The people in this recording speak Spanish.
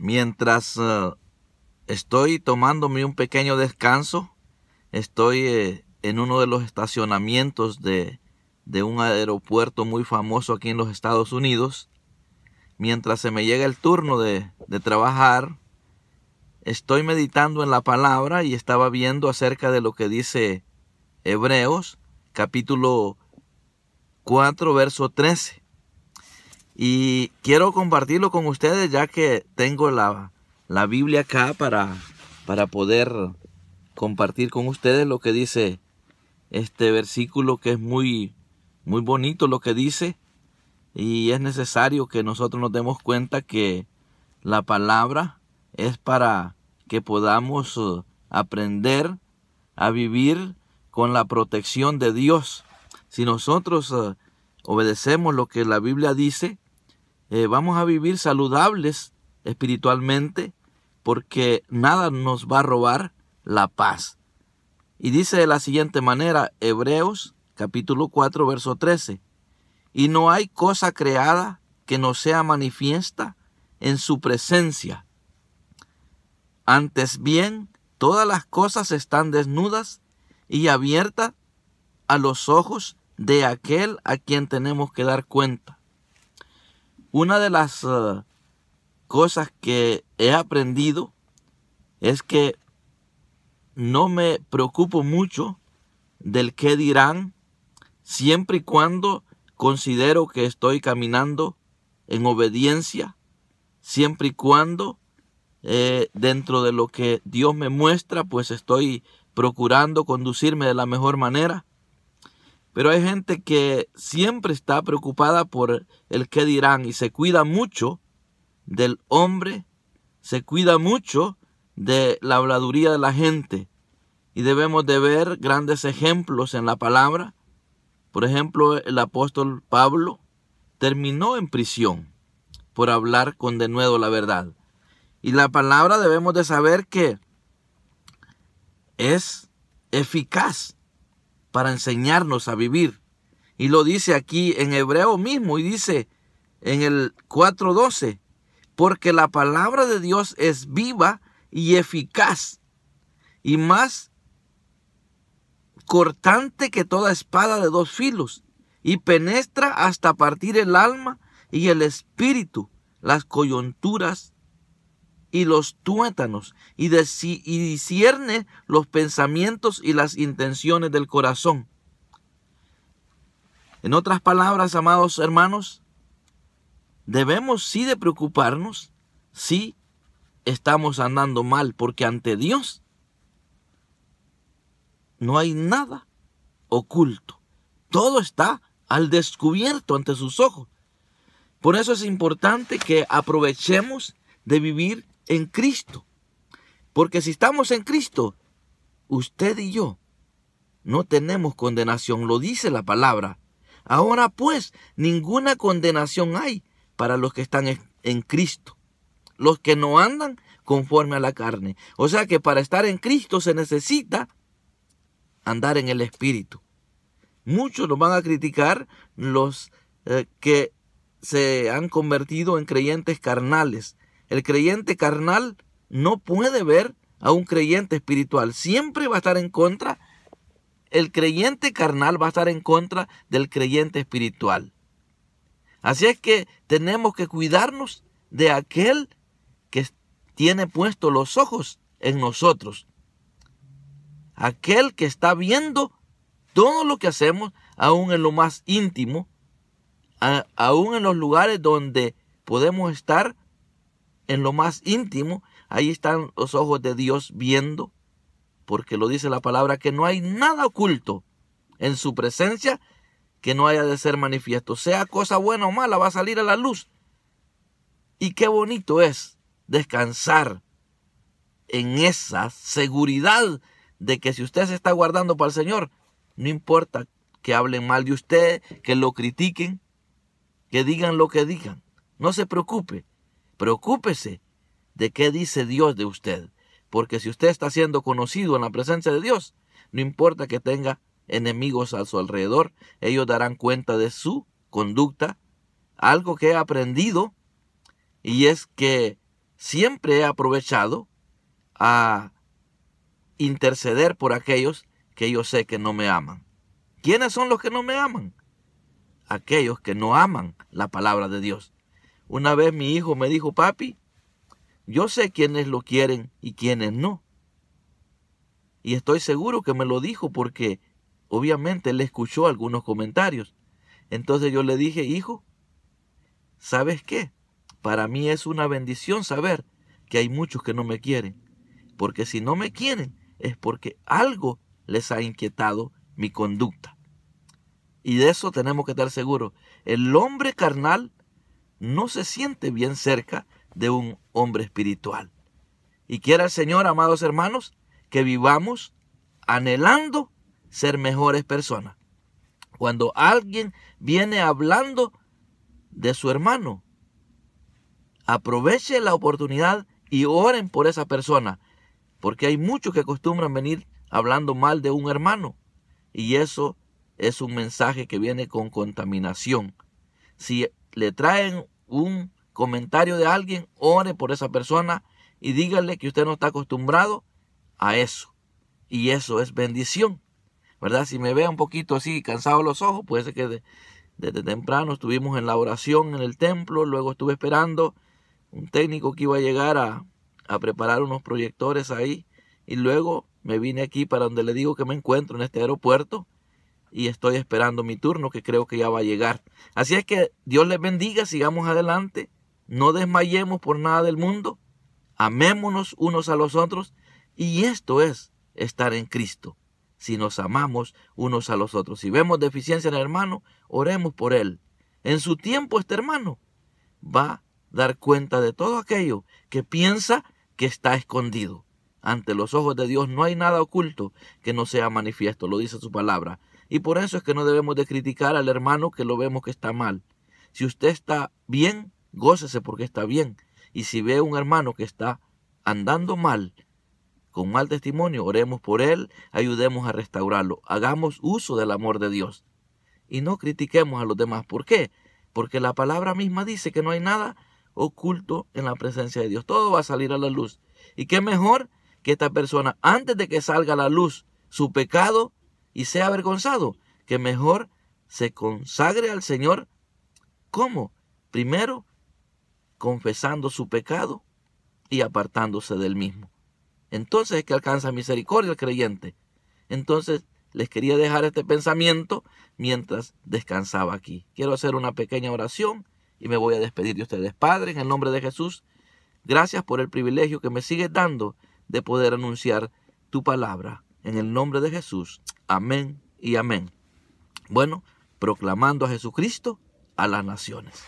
mientras eh, estoy tomándome un pequeño descanso, estoy eh, en uno de los estacionamientos de, un aeropuerto muy famoso aquí en los Estados Unidos. Mientras se me llega el turno de, de trabajar, estoy meditando en la palabra y estaba viendo acerca de lo que dice Hebreos capítulo 4, verso 13. Y quiero compartirlo con ustedes ya que tengo la, Biblia acá para, para poder compartir con ustedes lo que dice este versículo que es muy, muy bonito lo que dice. Y es necesario que nosotros nos demos cuenta que la palabra es para que podamos uh, aprender a vivir con la protección de Dios. Si nosotros uh, obedecemos lo que la Biblia dice, eh, vamos a vivir saludables espiritualmente porque nada nos va a robar la paz. Y dice de la siguiente manera, Hebreos capítulo 4, verso 13, y no hay cosa creada que no sea manifiesta en su presencia. Antes bien, todas las cosas están desnudas y abiertas a los ojos de aquel a quien tenemos que dar cuenta. Una de las eh, cosas que he aprendido es que no me preocupo mucho del qué dirán siempre y cuando considero que estoy caminando en obediencia, siempre y cuando eh, dentro de lo que Dios me muestra, pues estoy procurando conducirme de la mejor manera. Pero hay gente que siempre está preocupada por el que dirán y se cuida mucho del hombre, se cuida mucho de la habladuría de la gente. Y debemos de ver grandes ejemplos en la palabra. Por ejemplo, el apóstol Pablo terminó en prisión por hablar con denuedo la verdad. Y la palabra debemos de saber que es eficaz para enseñarnos a vivir. Y lo dice aquí en hebreo mismo y dice en el 4.12, porque la palabra de Dios es viva y eficaz y más cortante que toda espada de dos filos y penetra hasta partir el alma y el espíritu, las coyunturas y los tuétanos y, discierne los pensamientos y las intenciones del corazón. En otras palabras, amados hermanos, debemos sí de preocuparnos si estamos andando mal, porque ante Dios no hay nada oculto. Todo está al descubierto ante sus ojos. Por eso es importante que aprovechemos de vivir en Cristo. Porque si estamos en Cristo, usted y yo no tenemos condenación, lo dice la palabra. Ahora pues, ninguna condenación hay para los que están en Cristo, los que no andan conforme a la carne. O sea que para estar en Cristo se necesita andar en el Espíritu. Muchos nos van a criticar los eh, que se han convertido en creyentes carnales, el creyente carnal no puede ver a un creyente espiritual. Siempre va a estar en contra. El creyente carnal va a estar en contra del creyente espiritual. Así es que tenemos que cuidarnos de aquel que tiene puestos los ojos en nosotros. Aquel que está viendo todo lo que hacemos, aún en lo más íntimo, aún en los lugares donde podemos estar en lo más íntimo, ahí están los ojos de Dios viendo, porque lo dice la palabra, que no hay nada oculto en su presencia que no haya de ser manifiesto. Sea cosa buena o mala, va a salir a la luz. Y qué bonito es descansar en esa seguridad de que si usted se está guardando para el Señor, no importa que hablen mal de usted, que lo critiquen, que digan lo que digan. No se preocupe, Preocúpese de qué dice Dios de usted, porque si usted está siendo conocido en la presencia de Dios, no importa que tenga enemigos a su alrededor, ellos darán cuenta de su conducta. Algo que he aprendido y es que siempre he aprovechado a interceder por aquellos que yo sé que no me aman. ¿Quiénes son los que no me aman? Aquellos que no aman la palabra de Dios. Una vez mi hijo me dijo, papi, yo sé quiénes lo quieren y quiénes no. Y estoy seguro que me lo dijo porque obviamente él escuchó algunos comentarios. Entonces yo le dije, hijo, ¿sabes qué? Para mí es una bendición saber que hay muchos que no me quieren. Porque si no me quieren es porque algo les ha inquietado mi conducta. Y de eso tenemos que estar seguros. El hombre carnal no se siente bien cerca de un hombre espiritual. Y quiera el Señor, amados hermanos, que vivamos anhelando ser mejores personas. Cuando alguien viene hablando de su hermano, aproveche la oportunidad y oren por esa persona, porque hay muchos que acostumbran venir hablando mal de un hermano, y eso es un mensaje que viene con contaminación. Si le traen un comentario de alguien, ore por esa persona y díganle que usted no está acostumbrado a eso. Y eso es bendición. ¿Verdad? Si me vea un poquito así, cansado los ojos, puede ser que desde temprano estuvimos en la oración en el templo, luego estuve esperando un técnico que iba a llegar a preparar unos proyectores ahí y luego me vine aquí para donde le digo que me encuentro en este aeropuerto y estoy esperando mi turno que creo que ya va a llegar. Así es que Dios les bendiga, sigamos adelante, no desmayemos por nada del mundo, amémonos unos a los otros y esto es estar en Cristo. Si nos amamos unos a los otros, si vemos deficiencia en el hermano, oremos por él. En su tiempo este hermano va a dar cuenta de todo aquello que piensa que está escondido. Ante los ojos de Dios no hay nada oculto que no sea manifiesto, lo dice su palabra. Y por eso es que no debemos de criticar al hermano que lo vemos que está mal. Si usted está bien, gócese porque está bien. Y si ve un hermano que está andando mal, con mal testimonio, oremos por él, ayudemos a restaurarlo, hagamos uso del amor de Dios. Y no critiquemos a los demás. ¿Por qué? Porque la palabra misma dice que no hay nada oculto en la presencia de Dios. Todo va a salir a la luz. Y qué mejor que esta persona, antes de que salga a la luz su pecado, y sea avergonzado, que mejor se consagre al Señor. ¿Cómo? Primero, confesando su pecado y apartándose del mismo. Entonces es que alcanza misericordia el creyente. Entonces les quería dejar este pensamiento mientras descansaba aquí. Quiero hacer una pequeña oración y me voy a despedir de ustedes. Padre, en el nombre de Jesús, gracias por el privilegio que me sigues dando de poder anunciar tu palabra. En el nombre de Jesús. Amén y amén. Bueno, proclamando a Jesucristo a las naciones.